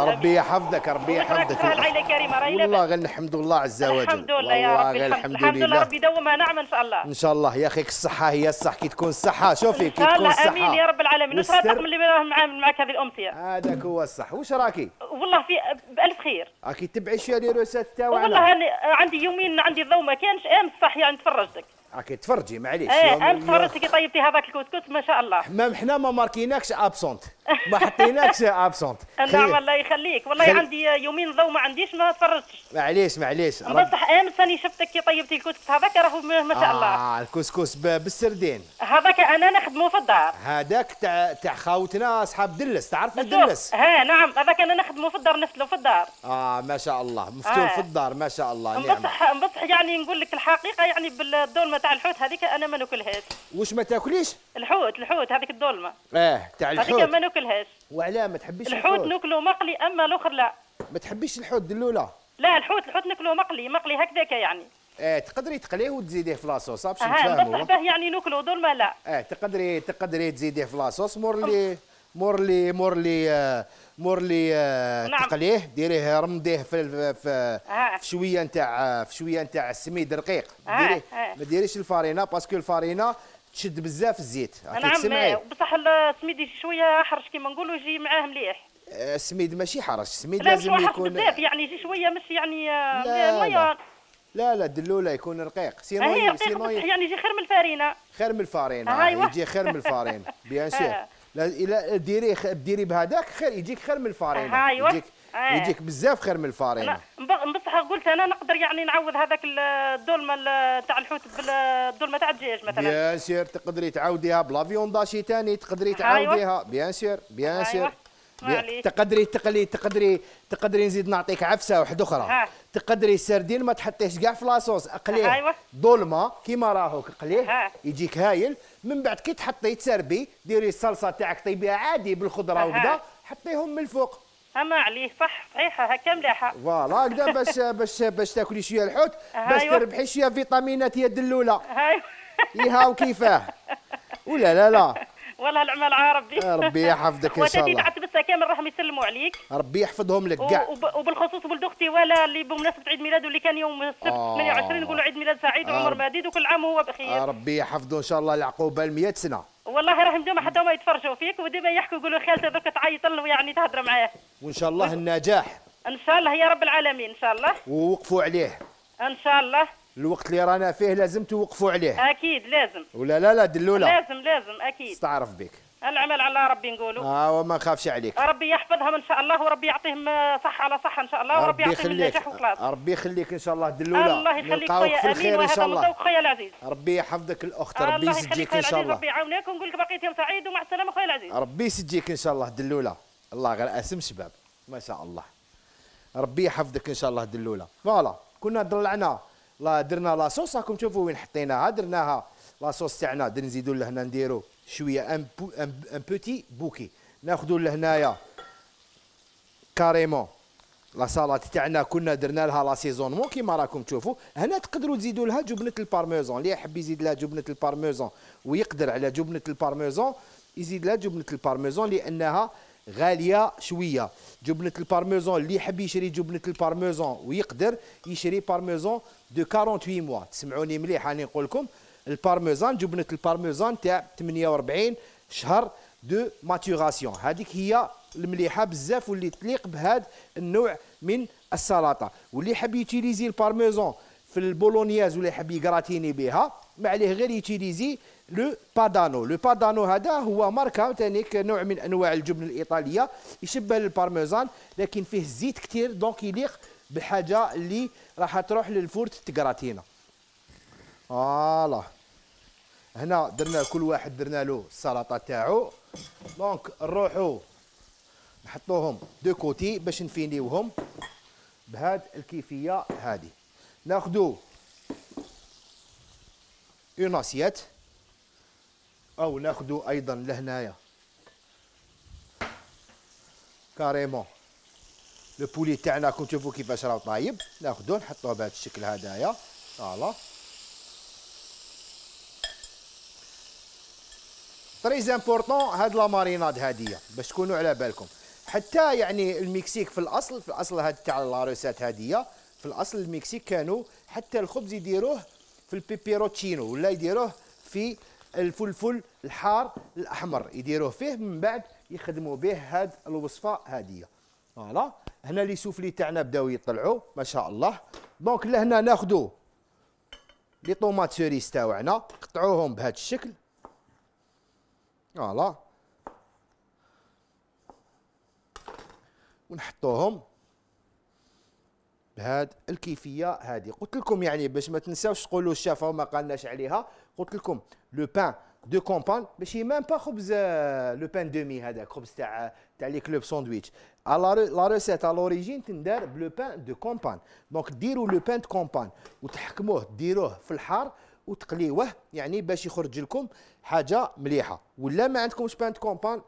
ربي يحفظك ربي يحفظك العائله الكريمه والله غير الحمد لله عز وجل الحمد لله يا ربي الحمد, الحمد لله ربي يدومها نعمه ان شاء الله ان شاء الله يا اخي الصحه هي الصح كي تكون الصحه شوفي كي تكون الصحه امين يا رب العالمين نصر من اللي راهم معك هذه الامسيه هذاك هو الصح واش راكي والله في بالف خير راكي تبعي شويه لي روسات تاعنا والله عندي يومين عندي ضو ما كانش امس صح يعني تفرجتك راكي تفرجي معليش ايه امس تفرجتك طيبتي هذاك الكسكس ما شاء الله حمام حنا ما ماركيناكش ابسونت ما حطيناكش ابسونت نعم الله يخليك والله خل... عندي يومين ضو ما عنديش ما تفرجتش معليش معليش بصح امس راني شفتك كي طيبتي الكسكس هذاك راهو ما شاء الله اه الكسكس بالسردين هذاك انا نخدمه في الدار هذاك تاع تاع خاوتنا اصحاب دلس تعرف دلس ها نعم هذاك انا نخدمه في الدار نفتله في الدار اه ما شاء الله مفتول آه. في الدار ما شاء الله نعم بصح بصح يعني نقول لك الحقيقه يعني بالدولمه تاع الحوت هذيك انا ما ناكلهاش واش ما تاكليش الحوت الحوت هذيك الدولمه اه تاع الحوت هذيك ما ناكلهاش وعلاه ما تحبيش الحوت, الحوت ناكلو مقلي اما الاخر لا ما تحبيش الحوت دلوله لا الحوت الحوت ناكلو مقلي مقلي هكذاك يعني اه تقدري تقليه وتزيديه في لاصوص باش نتفاهموا بصح يعني ناكلو دول ما لا اه تقدري تقدري تزيديه في لاصوص مور لي مور لي مور لي مور لي آه، نعم. تقليه ديريه رمديه في في, في شويه نتاع في شويه نتاع السميد رقيق ديريه ما ديريش الفارينه باسكو الفارينه تشد بزاف الزيت نعم بصح السميد يجي شويه حرش كيما نقولوا يجي معاه مليح السميد آه، ماشي حرش السميد لا لازم يكون بزاف يعني يجي شويه مش يعني آه، لا لا لا الدلوله يكون رقيق سينو سينو يعني يجي خير من الفارينه خير من الفارينه أيوة. يجي خير من الفارينه بيان سور الى ديري ديري بهذاك خير يجيك خير من الفارينه أيوة. يجيك يجيك بزاف خير من الفارينه بصح قلت انا نقدر يعني نعوض هذاك الدولمه تاع الحوت بالدولمه تاع الدجاج مثلا بيان سير تقدري تعاوديها بلافيون داشي ثاني تقدري أيوة. تعاوديها بيان سير بيان أيوة. سير تقدري تقلي تقدري تقدري نزيد نعطيك عفسه واحده اخرى تقدري السردين ما تحطيهش كاع في لاصوص اقليه أيوة. ظلمه كيما راهو اقليه يجيك هايل من بعد كي تحطي تسربي ديري الصلصه تاعك طيبيها عادي بالخضره وكذا حطيهم من الفوق اما عليه صح صحيحه هكا ملاحه فوالا هكذا باش باش باش تاكلي شويه الحوت باش أيوة. تربحي شويه فيتامينات يا دلوله ايها أيوة. وكيفاه ولا لا لا والله العمل عربي ربي يحفظك ان شاء الله وتدي تعتبسها كامل راهم يسلموا عليك ربي يحفظهم لك كاع وبالخصوص ولد اختي ولا اللي بمناسبه عيد ميلاده اللي كان يوم السبت 28 آه. نقولوا عيد ميلاد سعيد آه. وعمر مديد وكل عام وهو بخير ربي يحفظه ان شاء الله العقوبه ال 100 سنه والله راهم ديما حتى هما يتفرجوا فيك وديما يحكوا يقولوا خالته درك تعيط له يعني تهضر معاه وان شاء الله النجاح ان شاء الله يا رب العالمين ان شاء الله ووقفوا عليه ان شاء الله الوقت اللي رانا فيه لازم توقفوا عليه اكيد لازم ولا لا لا دلوله لازم لازم اكيد استعرف بك العمل على ربي نقولوا اه وما نخافش عليك ربي يحفظهم ان شاء الله وربي يعطيهم آه، صح على صح ان شاء الله وربي يعطيهم النجاح وخلاص ربي يخليك ان شاء الله دلوله الله يخليك خويا في الخير ان شاء الله خويا العزيز ربي يحفظك الاخت ربي يسجيك ان شاء الله ربي يعاونك ونقول لك بقيت يوم سعيد ومع السلامه خويا العزيز ربي يسجيك ان شاء الله دلوله الله غير اسم شباب ما شاء الله ربي يحفظك ان شاء الله دلوله فوالا كنا ضلعنا لا درنا لاصوص راكم تشوفوا وين حطيناها درناها لاصوص تاعنا نزيدوا لهنا نديروا شويه ان بو ان بوتي بوكي ناخذوا لهنايا كاريمون لا سالاد تاعنا كنا درنا لها لا سيزونمون كيما راكم تشوفوا هنا تقدروا تزيدوا لها جبنه البارميزون اللي يحب يزيد لها جبنه البارميزون ويقدر على جبنه البارميزون يزيد لها جبنه البارميزون لانها غاليه شويه جبنه البارميزون اللي يحب يشري جبنه البارميزون ويقدر يشري بارميزون دو 48 موا تسمعوني مليح راني نقول لكم البارميزان جبنه البارميزان تاع 48 شهر دو ماتوراسيون هذيك هي المليحه بزاف واللي تليق بهذا النوع من السلطه واللي يحب يتيليزي البارميزون في البولونياز ولا يحب يغراتيني بها ما عليه غير يتيليزي لو بادانو لو بادانو هذا هو ماركه ثاني نوع من انواع الجبن الايطاليه يشبه للبارميزان لكن فيه زيت كثير دونك يليق بحاجه اللي راح تروح للفورت تقراتينا فوالا هنا درنا كل واحد درنا له السلطه تاعو دونك نروحو نحطوهم دو كوتي باش نفينيوهم بهاد الكيفيه هذه ناخذو اون اسيت او ناخذوا ايضا لهنايا كاريمون لو بولي تاعنا كون تشوفوا كيفاش راه طايب ناخذو نحطوه بهذا الشكل هذايا فوالا تري امبورطون هاد لا ماريناد هاديه باش تكونوا على بالكم حتى يعني المكسيك في الاصل في الاصل هاد تاع لاروسات هاديه في الاصل المكسيك كانوا حتى الخبز يديروه في البيبيروتشينو ولا يديروه في الفلفل الحار الاحمر يديروه فيه من بعد يخدموا به هاد الوصفه هذه فوالا هنا لي سوفلي تاعنا بداو يطلعوا ما شاء الله دونك لهنا ناخذوا لي طوماط سوريس تاعنا قطعوهم بهذا الشكل فوالا ونحطوهم بهاد الكيفيه هذه قلت لكم يعني باش ما تنساوش تقولوا الشافه وما قالناش عليها قلت لكم لو بان دو كومبان ماشي ميم با خبز لو بان دومي هذاك خبز تاع آه، تاع لي كلوب ساندويتش لا ريسيت على لوريجين تندار بلو بان دو كومبان دونك ديروا لو بان دو كومبان وتحكموه ديروه في الحار وتقليوه يعني باش يخرج لكم حاجه مليحه ولا ما عندكمش بان دو كومبان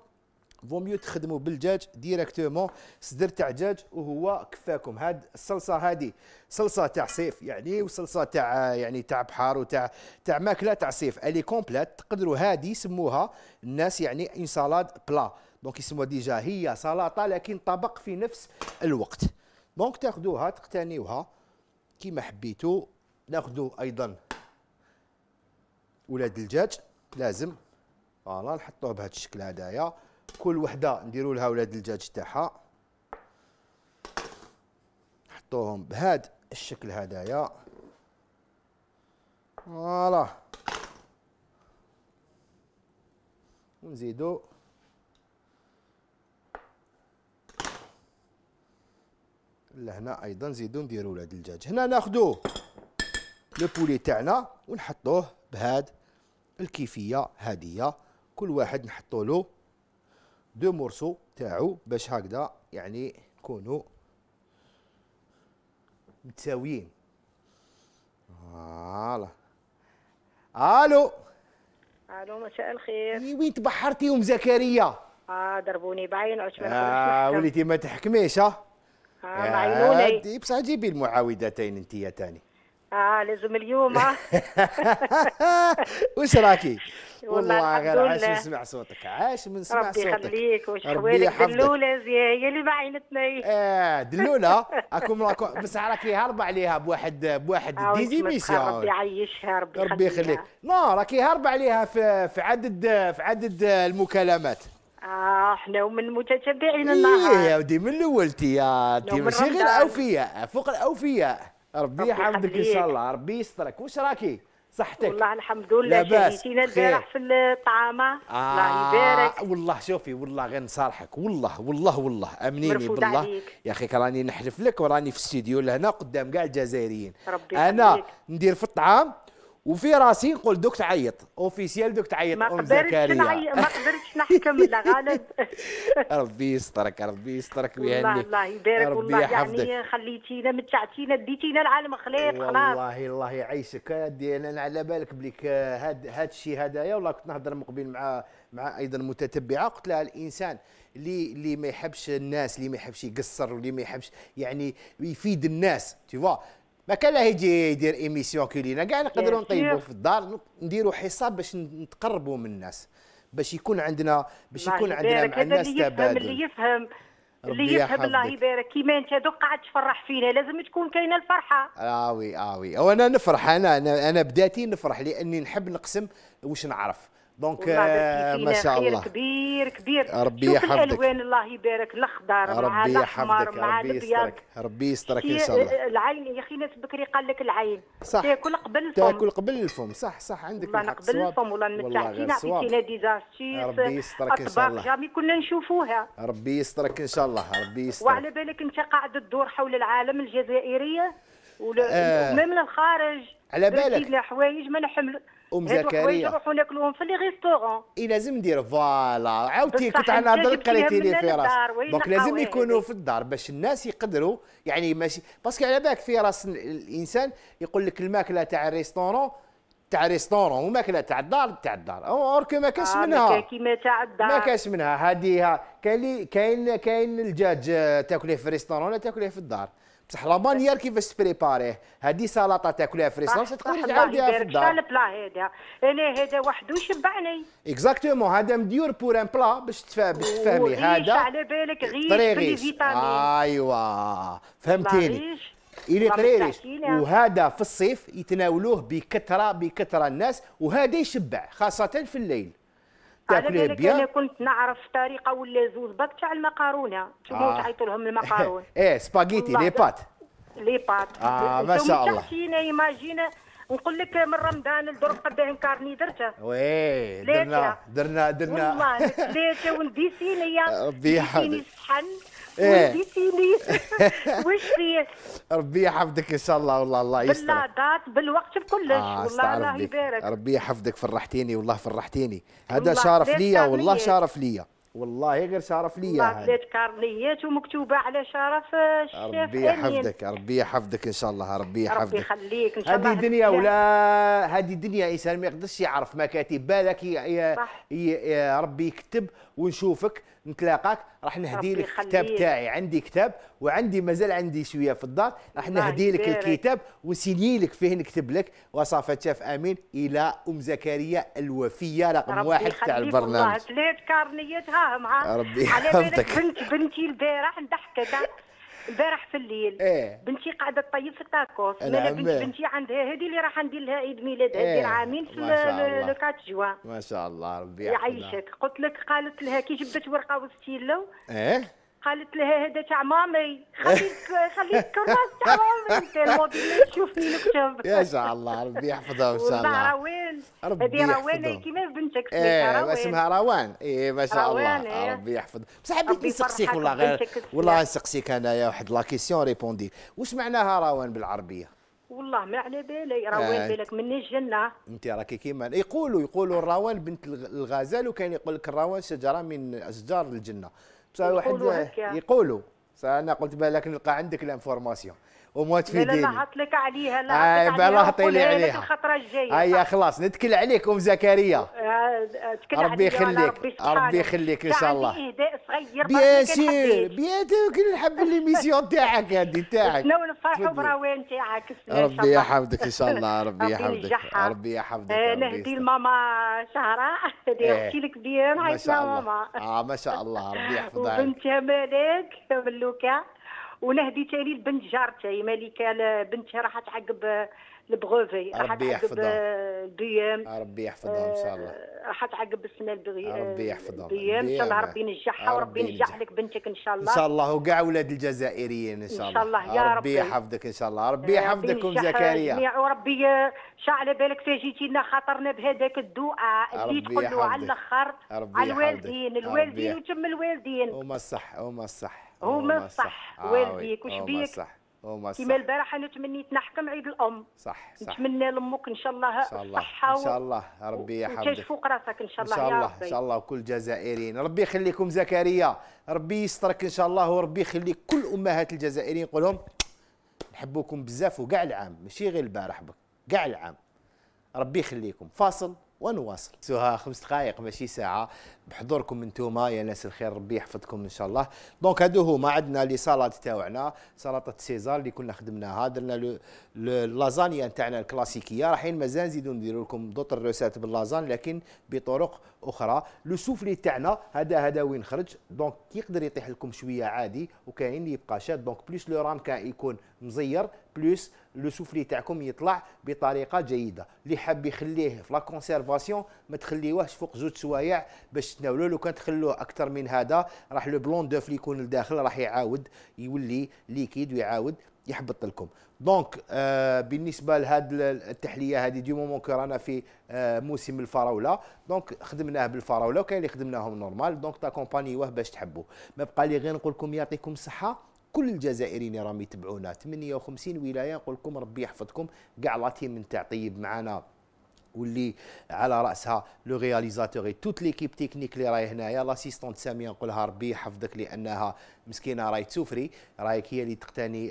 فو ميو تخدموا بالدجاج ديريكتومون صدر تاع دجاج وهو كفاكم هاد الصلصه هادي صلصه تاع صيف يعني وصلصه تاع يعني تاع بحار وتاع تاع ماكله تاع صيف الي كومبليت تقدروا هادي يسموها الناس يعني ان سالاد بلا دونك يسموها ديجا هي سلطه لكن طبق في نفس الوقت دونك تاخذوها تقتنيوها كيما حبيتو ناخذوا ايضا ولاد الدجاج لازم فوالا نحطوه بهذا الشكل هذايا كل وحده نديروا لها ولاد الدجاج تاعها نحطوهم بهذا الشكل هذايا فوالا ونزيدو لهنا ايضا نزيدو نديرو ولاد الدجاج هنا ناخدو لو بولي تاعنا ونحطوه بهاد الكيفيه هاديه كل واحد نحطو له دو مورسو تاعو باش هكذا يعني نكونوا متساويين فوالا الو الو مساء الخير وين تبحرتي ام زكريا اه ضربوني بعين عثمان اه وليتي ما تحكميش آه معينوني بصح جيبي المعاودتين انت يا تاني اه لازم اليوم آه. واش راكي؟ والله غير عاش سمع صوتك عاش من ربي صوتك ربي يخليك واش حوالك دلوله زي هي اللي معينتنا اه دلوله اكون راكم بصح راكي هاربه عليها بواحد بواحد آه ربي يعيشها ربي ربي يخليك نو راكي هاربه عليها في في عدد في عدد المكالمات اه احنا ومن متتبعين النهار ايه يا ودي من الاول تي ماشي غير اوفياء فوق الاوفياء ربي يحفظك ان شاء الله ربي يسترك واش راكي صحتك والله الحمد لله جيتينا البارح في الطعامه آه الله يبارك والله شوفي والله غير نصارحك والله والله والله امنيني بالله عليك. يا اخي راني نحلف لك وراني في الاستديو لهنا قدام كاع الجزائريين انا ندير في الطعام وفي راسي نقول دوك تعيط اوفيسيال دوك تعيط ما قدرتش نعيط ما قدرتش نحكم لا غالب ربي يسترك ربي يسترك ويهنيك والله الله يبارك والله يعني خليتينا متعتينا ديتينا العالم خليط خلاص والله الله يعيشك انا على بالك بليك هاد هاد الشيء هذايا والله كنت نهضر مقبل مع مع ايضا متتبعه قلت لها الانسان اللي اللي ما يحبش الناس اللي ما يحبش يقصر واللي ما يحبش يعني يفيد الناس تي ما كان لا يجي يدير ايميسيون كي لينا كاع نقدروا نطيبوا في الدار نديروا حساب باش نتقربوا من الناس باش يكون عندنا باش يكون عندنا مع الناس تبادل اللي يفهم اللي يفهم الله يبارك كيما انت دوك قاعد تفرح فينا لازم تكون كاينه الفرحه اه وي اه وي وانا نفرح انا, أنا بداتي نفرح لاني نحب نقسم واش نعرف دونك آه، ما شاء الله كبير كبير ربي يحفظك الالوان الله يبارك الاخضر مع الاحمر مع الابيض ربي يسترك ان شاء الله العين يا اخي ناس بكري قال لك العين صح تاكل قبل الفم تاكل قبل الفم صح صح عندك الحق قبل الفم والله متحكينا عطيتينا دي زاستيس ربي يسترك ان شاء الله جامي كنا نشوفوها ربي يسترك ان شاء الله ربي يسترك وعلى بالك انت قاعد تدور حول العالم الجزائريه ومن آه الخارج على بالك حوايج ما نحمل ام زكريا يروحوا ياكلوهم في لي ريستورون اي لازم ندير فوالا عاوتي كنت على نهضر قريتي لي في راس دونك لازم يكونوا في الدار باش الناس يقدروا يعني ماشي باسكو على بالك في راس الانسان يقول لك الماكله تاع الريستورون تاع ريستورون وماكله تاع الدار تاع الدار اور كو ما كاش آه منها كيما تاع الدار ما كاش منها هذه كاين كاين كاين الدجاج آه، تاكليه في الريستورون ولا تاكليه في الدار بصح لابانيير كيفاش تبريباريه هذه سلطه تاكلها في ريسونس تقولي تعاوديها في الدار هذا انا هذا وحده يشبعني اكزاكتومون هذا مديور بور ان بلا باش باش تفهمي هذا على بالك غير بالفيتامين ايوا فهمتيني إلي طريريش يعني. وهذا في الصيف يتناولوه بكثره بكثره الناس وهذا يشبع خاصه في الليل تاكلي بالك انا كنت نعرف طريقه ولا زوز باك تاع المكرونه انتوما آه. تعيطوا لهم المكرونه ايه سباغيتي لي بات لي بات اه ما شاء الله تحتينا ايماجينا نقول لك من رمضان قد ايه كارني درته وي درنا درنا درنا والله ثلاثه ونديسينيه ربي يحفظك لي واش فيه ربي يحفظك ان شاء الله والله الله يستر باللحظات بالوقت بكلش آه والله الله يبارك ربي يحفظك فرحتيني والله فرحتيني هذا شرف ليا والله شرف ليا والله غير شرف ليا بلاد كارنيات ومكتوبه على شرف آه، الشيخ ربي يحفظك ربي يحفظك ان شاء الله ربي يحفظك ربي يخليك ان شاء الله هذه دنيا ولا هذه دنيا انسان ما يقدرش يعرف ما كاتب بالك ربي يكتب ونشوفك نتلاقاك راح نهدي لك الكتاب تاعي عندي كتاب وعندي مازال عندي شويه في الدار راح نهدي لك الكتاب وسيني لك فيه نكتب لك وصفه شاف امين الى ام زكريا الوفيه رقم واحد تاع البرنامج الله ثلاث كارنيات ها معاه ربي يحفظك بنت بنتي البارح ضحكت البارح في الليل ايه بنتي قاعده تطيب في الطاكوس انا بنت بنتي عندها هذه اللي راح ندير لها عيد ميلاد إيه. هذه ايه العامين في لو 4 ما شاء الله ربي يعيشك قلت لك قالت لها كي جبت ورقه وستيلو ايه قالت لها هذا تاع مامي خليك خليك كراس تاع مامي تشوفني نكتب يا الله ربي يحفظها ان شاء الله روان ربي هذه روان كيما بنتك إيه، روان اسمها روان اي ما شاء الله إيه. ربي يحفظ بصح حبيت نسقسيك والله غير والله نسقسيك انايا واحد لا كيسيون ريبوندي واش معناها روان بالعربيه والله ما على بالي روان آه. بالك من الجنه انت راكي كيما يقولوا يقولوا الروان بنت الغزال وكان يقول لك الروان شجره من اشجار الجنه بصح واحد يقولوا انا قلت بالك نلقى عندك الانفورماسيون وما تفيديني لا لا لك عليها لا نهضت عليها نهضي لي عليها الخطره الجايه هيا خلاص نتكل عليك ام زكريا آه، آه، ربي يخليك ربي يخليك ان شاء الله اهداء صغير بيان سير بيان كل الحب اللي ميسيون تاعك هذه تاعك شنو الفرح براوين تاعك ربي يحفظك ان شاء الله ربي يحفظك ربي يحفظك آه، نهدي لماما شهراء نحكي لك بيان هاي ماما اه ما شاء الله ربي يحفظها وبنتها مالك ملوكه ولا هدي تالي لبنت جارتها هي ملكه بنتها راح تعقب البغوفي راح تعقب البيام آه، ربي يحفظها ان شاء الله آه، راح تعقب السنه البغي آه، ربي يحفظها البيام ان شاء الله ربي ينجحها وربي ينجح لك بنتك ان شاء الله ان شاء الله وكاع ولاد الجزائريين ان شاء الله ان شاء الله يا ربي ربي يحفظك ان شاء الله ربي يحفظكم زكريا وربي شاء على بالك جيتي لنا خاطرنا بهذاك الدعاء اللي تقول له على الاخر على الوالدين الوالدين وتم الوالدين هما الصح هما الصح هما الصح آه، والديك وش بيك هما الصح كيما البارح انا تمنيت نحكم عيد الام صح صح نتمنى لامك ان شاء الله الصحه ان شاء الله ربي يحفظك وتعيش فوق راسك ان شاء الله ان شاء الله ان شاء الله وكل الجزائريين ربي يخليكم زكريا ربي يسترك ان شاء الله وربي يخلي كل امهات الجزائريين نقول لهم نحبوكم بزاف وكاع العام ماشي غير البارح كاع العام ربي يخليكم فاصل ونواصل سوها خمس دقائق ماشي ساعه بحضوركم انتوما يا ناس الخير ربي يحفظكم ان شاء الله دونك هادو هما عندنا لي سلطات تاوعنا سلطه سيزار اللي كنا خدمناها درنا اللازانيا تاعنا الكلاسيكيه رايحين مازال نزيدو نديرو لكم دوطر روسات باللازان لكن بطرق اخرى لو سوفلي تاعنا هذا هذا وين خرج دونك يقدر يطيح لكم شويه عادي وكاين اللي يبقى شاد دونك بلوس لو رام كان يكون مزير بلوس لو سوفلي تاعكم يطلع بطريقه جيده اللي حاب يخليه في لا كونسيرفاسيون ما تخليوهش فوق زوج سوايع باش تناولو لو كان تخلوه اكثر من هذا راح لو بلون دوف اللي يكون لداخل راح يعاود يولي ليكيد ويعاود يحبط لكم دونك آه بالنسبه لهذه التحليه هذه دي مومون كو رانا في آه موسم الفراوله دونك خدمناه بالفراوله وكاين اللي خدمناهم نورمال دونك واه باش تحبوا ما بقى لي غير نقول لكم يعطيكم الصحه كل الجزائريين اللي راهم يتبعونا 58 ولايه نقول لكم ربي يحفظكم كاع لا تيم نتاع طيب معنا واللي على راسها لو رياليزاتور توت ليكيب تكنيك اللي راهي هنايا لاسيستونت ساميه نقولها ربي يحفظك لانها مسكينه راهي تسوفري رايك هي اللي تقتني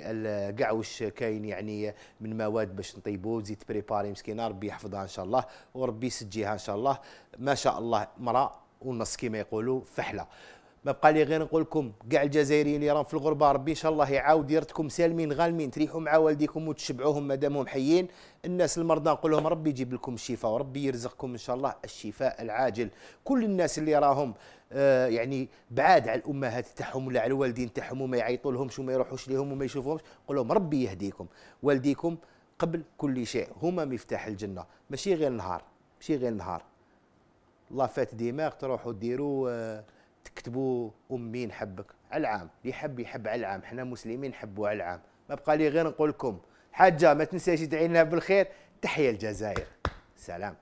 كاع واش كاين يعني من مواد باش نطيبو تزيد بريباري مسكينه ربي يحفظها ان شاء الله وربي يسجيها ان شاء الله ما شاء الله مرأة والنص كما يقولوا فحله ما بقى لي غير نقول لكم كاع الجزائريين اللي راهم في الغربه ربي ان شاء الله يعاود ديرتكم سالمين غالمين تريحوا مع والديكم وتشبعوهم ما دامهم حيين الناس المرضى نقول لهم ربي يجيب لكم الشفاء وربي يرزقكم ان شاء الله الشفاء العاجل كل الناس اللي راهم آه يعني بعاد على الامهات تاعهم ولا على الوالدين تاعهم وما يعيطوا لهمش وما يروحوش لهم وما يشوفوهمش نقول لهم ربي يهديكم والديكم قبل كل شيء هما مفتاح الجنه ماشي غير نهار ماشي غير نهار الله فات دماغ تروحوا ديروا آه تكتبوا امي نحبك على العام اللي يحب يحب على العام حنا مسلمين نحبوا على العام ما بقى لي غير نقول لكم حاجه ما تنساش تدعي لنا بالخير تحيه الجزائر سلام